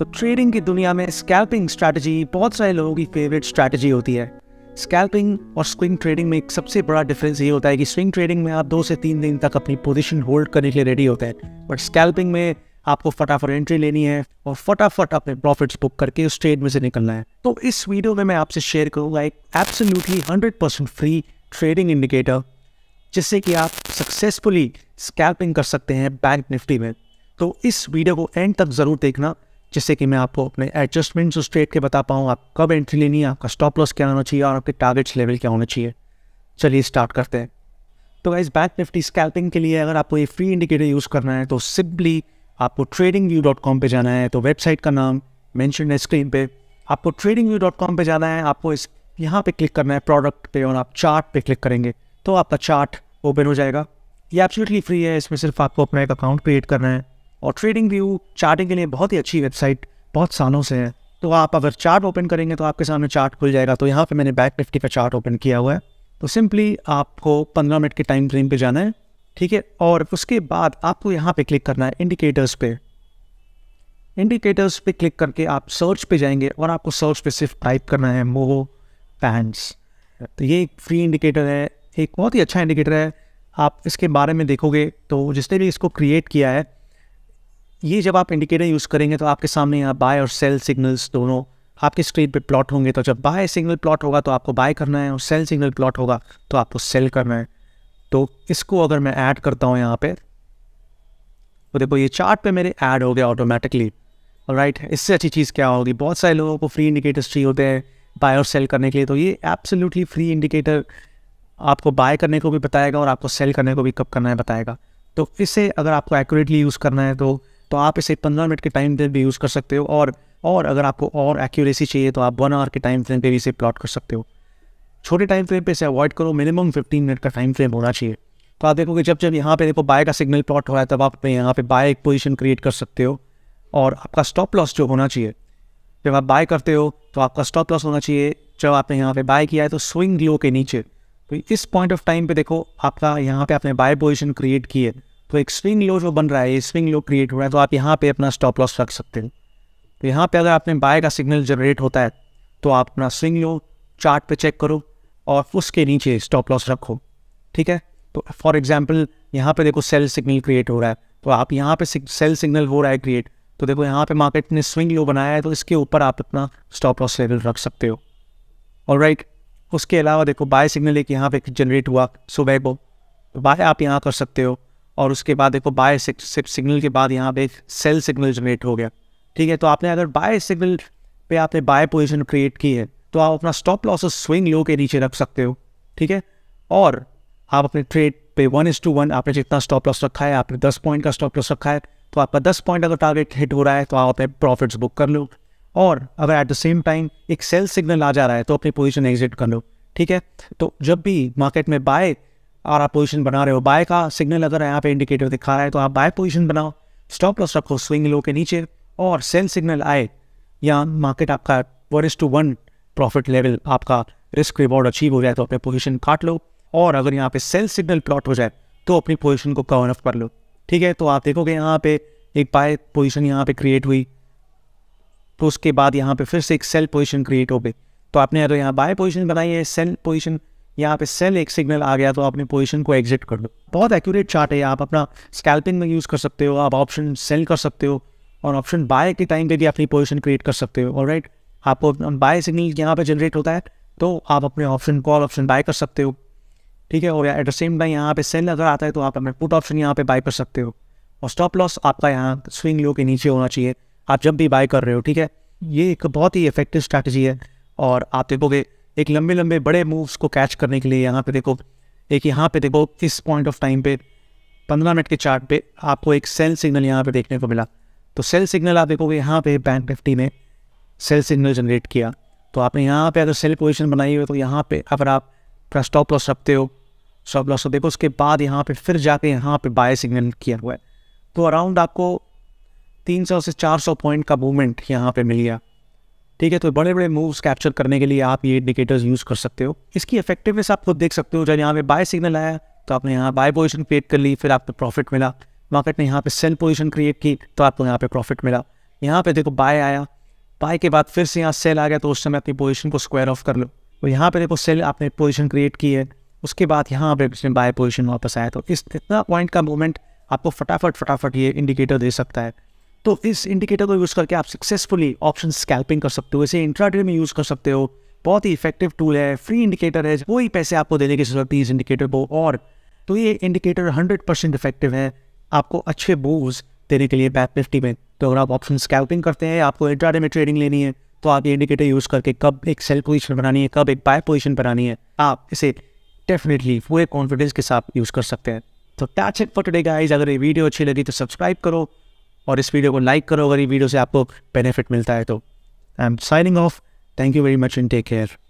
तो ट्रेडिंग की दुनिया में स्कैल्पिंग स्ट्रैटेजी बहुत सारे लोगों की फेवरेट स्ट्रैटेजी होती है स्कैल्पिंग और स्विंग ट्रेडिंग में एक सबसे बड़ा डिफरेंस ये होता है कि स्विंग ट्रेडिंग में आप दो से तीन दिन तक अपनी पोजिशन होल्ड करने के लिए रेडी होते हैं बट स्कैल्पिंग में आपको फटाफट एंट्री लेनी है और फटाफट अपने प्रॉफिट्स बुक करके उस ट्रेड में से निकलना है तो इस वीडियो में मैं आपसे शेयर करूंगा एक absolutely hundred percent free trading indicator जिससे कि आप सक्सेसफुली स्कैल्पिंग कर सकते हैं बैंक निफ्टी में तो इस वीडियो को एंड तक ज़रूर देखना जिससे कि मैं आपको अपने एडजस्टमेंट्स उस ट्रेड के बता पाऊँ आप कब एंट्री लेनी है आपका स्टॉप लॉस क्या होना चाहिए और आपके टारगेट्स लेवल क्या होना चाहिए चलिए स्टार्ट करते हैं तो गाइज बैंक निफ्टी स्कैल्पिंग के लिए अगर आपको ये फ्री इंडिकेटर यूज़ करना है तो सिंपली आपको ट्रेडिंग व्यू डॉट कॉम पर जाना है तो वेबसाइट का नाम मैंशन है स्क्रीन पर आपको ट्रेडिंग व्यू डॉट कॉम पर जाना है आपको इस यहाँ पे क्लिक करना है प्रोडक्ट पे और आप चार्ट पे क्लिक करेंगे तो आपका चार्ट ओपन हो जाएगा ये एब्सोल्युटली फ्री है इसमें सिर्फ आपको अपना एक अकाउंट क्रिएट करना है और ट्रेडिंग व्यू चार्टिंग के लिए बहुत ही अच्छी वेबसाइट बहुत सालों से है तो आप अगर चार्ट ओपन करेंगे तो आपके सामने चार्ट खुल जाएगा तो यहाँ पे मैंने बैक निफ्टी का चार्ट ओपन किया हुआ है तो सिंपली आपको पंद्रह मिनट के टाइम फ्रेम पर जाना है ठीक है और उसके बाद आपको यहाँ पे क्लिक करना है इंडिकेटर्स पे इंडिकेटर्स पे क्लिक करके आप सर्च पे जाएंगे और आपको सर्च पे सिर्फ टाइप करना है मोहो पैंट्स तो ये एक फ्री इंडिकेटर है एक बहुत ही अच्छा इंडिकेटर है आप इसके बारे में देखोगे तो जिसने भी इसको क्रिएट किया है ये जब आप इंडिकेटर यूज़ करेंगे तो आपके सामने यहाँ बाय और सेल सिग्नल्स दोनों आपके स्क्रीन पे प्लॉट होंगे तो जब बाय सिग्नल प्लॉट होगा तो आपको बाय करना है और सेल सिग्नल प्लॉट होगा तो आपको सेल करना है तो इसको अगर मैं ऐड करता हूँ यहाँ पे तो देखो ये चार्ट पे मेरे ऐड हो गया ऑटोमेटिकली राइट इससे अच्छी चीज़ क्या होगी बहुत सारे लोगों को फ्री इंडिकेटर्स चाहिए होते हैं बाय और सेल करने के लिए तो ये एब्सोल्यूटली फ्री इंडिकेटर आपको बाय करने को भी बताएगा और आपको सेल करने को भी कब करना है बताएगा तो इसे अगर आपको एक्यूरेटली यूज़ करना है तो तो आप इसे पंद्रह मिनट के टाइम फ्रेम भी यूज़ कर सकते हो और और अगर आपको और एक्यूरेसी चाहिए तो आप वन आवर के टाइम फ्रेम पे भी इसे प्लॉट कर सकते हो छोटे टाइम फ्रेम पे इसे अवॉइड करो मिनिमम फिफ्टीन मिनट का टाइम फ्रेम होना चाहिए तो आप देखोगे जब जब यहाँ पे देखो बाय का सिग्नल प्लॉट हो रहा है तब आप यहाँ पे बाय एक पोजीशन क्रिएट कर सकते हो और आपका स्टॉप लॉस जो होना चाहिए जब आप बाय करते हो तो आपका स्टॉप लॉस होना चाहिए जब आपने यहाँ पे बाय किया है तो स्विंग लो के नीचे तो इस पॉइंट ऑफ टाइम पे देखो आपका यहाँ पे आपने बाय पोजिशन क्रिएट की है तो एक स्विंग लो जो बन रहा है स्विंग लो क्रिएट हो रहा है तो आप यहाँ पे अपना स्टॉप लॉस रख सकते हो तो यहाँ पे अगर आपने बाय का सिग्नल जनरेट होता है तो आप अपना स्विंग लो चार्ट पे चेक करो और उसके नीचे स्टॉप लॉस रखो ठीक है तो फॉर एग्जाम्पल यहाँ पे देखो सेल सिग्नल क्रिएट हो रहा है तो आप यहाँ पे सेल सिग्नल हो रहा है क्रिएट तो देखो यहाँ पे मार्केट ने स्विंग लो बनाया है तो इसके ऊपर आप अपना स्टॉप लॉस लेवल रख सकते हो और राइट उसके अलावा देखो बाय सिग्नल एक यहाँ पे जनरेट हुआ सुबह को तो बाय आप यहाँ कर सकते हो और उसके बाद देखो बाय सिग्नल के बाद यहाँ पे एक सेल सिग्नल जनरेट हो गया ठीक है तो आपने अगर बाय सिग्नल पे आपने बाय पोजीशन क्रिएट की है तो आप अपना स्टॉप लॉस स्विंग लो के नीचे रख सकते हो ठीक है और आप अपने ट्रेड पे वन इज टू वन आपने जितना स्टॉप लॉस रखा है आपने दस पॉइंट का स्टॉप लॉस रखा है तो आपका दस पॉइंट अगर टारगेट हिट हो रहा है तो आप अपने प्रॉफिट्स बुक कर लो और अगर एट द सेम टाइम एक सेल सिग्नल आ जा रहा है तो अपनी पोजिशन एग्जिट कर लो ठीक है तो जब भी मार्केट में बाय और आप पोजीशन बना रहे हो बाय का सिग्नल अगर यहाँ पे इंडिकेटर दिखा रहा है तो आप बाय पोजीशन बनाओ स्टॉप लॉस रखो स्विंग लो के नीचे और सेल सिग्नल आए या मार्केट आपका one is to one profit level आपका रिस्क रिवॉर्ड अचीव हो जाए तो अपने पोजिशन काट लो और अगर यहाँ पे सेल सिग्नल प्लॉट हो जाए तो अपनी पोजिशन को कवर ऑफ कर लो ठीक है तो आप देखोगे यहाँ पे एक बाय पोजिशन यहाँ पे क्रिएट हुई तो उसके बाद यहाँ पे फिर से एक सेल पोजिशन क्रिएट हो गई तो आपने अगर यहाँ बाय पोजिशन बनाई है सेल पोजिशन यहाँ पे सेल एक सिग्नल आ गया तो आपने पोजिशन पोजीशन को एग्जिट कर दो बहुत एक्यूरेट चार्ट है आप अपना स्कैल्पिंग में यूज़ कर सकते हो आप ऑप्शन सेल कर सकते हो और ऑप्शन बाय के टाइम पे भी अपनी पोजिशन क्रिएट कर सकते हो और राइट आपको बाय सिग्नल यहाँ पे जनरेट होता है तो आप अपने ऑप्शन कॉल ऑप्शन बाय कर सकते हो ठीक है और एट द सेम टाइम यहाँ पे सेल अगर आता है तो आप अपने पुट ऑप्शन यहाँ पे बाय कर सकते हो और स्टॉप लॉस आपका यहाँ स्विंग लो के नीचे होना चाहिए आप जब भी बाय कर रहे हो ठीक है ये एक बहुत ही इफेक्टिव स्ट्रैटेजी है और आप देखोगे एक लंबे लंबे बड़े मूव्स को कैच करने के लिए यहाँ पे देखो एक यहाँ पे देखो इस पॉइंट ऑफ टाइम पे पंद्रह मिनट के चार्ट पे आपको एक सेल सिग्नल यहाँ पे देखने को मिला तो सेल सिग्नल आप देखोगे यहाँ पे बैंक निफ्टी ने सेल सिग्नल जनरेट किया तो आपने यहाँ पे अगर सेल पोजीशन बनाई हुई तो यहाँ पे अगर आप अपना स्टॉप लॉस रखते हो स्टॉप लॉस तो देखो उसके बाद यहाँ पे फिर जाके यहाँ पे बाय सिग्नल किया हुआ है तो अराउंड आपको तीन से चार पॉइंट का मूवमेंट यहाँ पर मिल गया ठीक है तो बड़े बड़े मूव्स कैप्चर करने के लिए आप ये इंडिकेटर्स यूज़ कर सकते हो इसकी इफेक्टिवनेस आप खुद देख सकते हो जब यहाँ पे बाय सिग्नल आया तो आपने यहाँ बाय पोजिशन क्रिएट कर ली फिर आपको प्रॉफिट मिला मार्केट ने यहाँ पे सेल पोजिशन क्रिएट की तो आपको यहाँ पे प्रॉफिट मिला यहाँ पे देखो बाय आया बाय के बाद फिर से यहाँ सेल आ गया तो उस समय अपनी पोजिशन को स्क्वायर ऑफ कर लो और यहाँ पे देखो सेल आपने पोजिशन क्रिएट की है उसके बाद यहाँ पे उसने बाय पोजिशन वापस आया तो इस इतना पॉइंट का मूवमेंट आपको फटाफट फटाफट ये इंडिकेटर दे सकता है तो इस इंडिकेटर को यूज़ करके आप सक्सेसफुली ऑप्शन स्कैल्पिंग कर सकते हो इसे इंट्राडे में यूज़ कर सकते हो बहुत ही इफेक्टिव टूल है फ्री इंडिकेटर है कोई पैसे आपको देने की जरूरत नहीं इस इंडिकेटर को और तो ये इंडिकेटर हंड्रेड परसेंट इफेक्टिव है आपको अच्छे मूव्स देने के लिए बैक निफ्टी में तो अगर आप ऑप्शन स्कैल्पिंग करते हैं आपको इंट्राडे में ट्रेडिंग लेनी है तो आप ये इंडिकेटर यूज़ करके कब एक सेल पोजिशन बनानी है कब एक बाय पोजिशन बनानी है आप इसे डेफिनेटली पूरे कॉन्फिडेंस के साथ यूज़ कर सकते हैं तो that's it for today guys अगर ये वीडियो अच्छी लगी तो सब्सक्राइब करो और इस वीडियो को लाइक करो अगर ये वीडियो से आपको बेनिफिट मिलता है तो I am signing off thank you very much and take care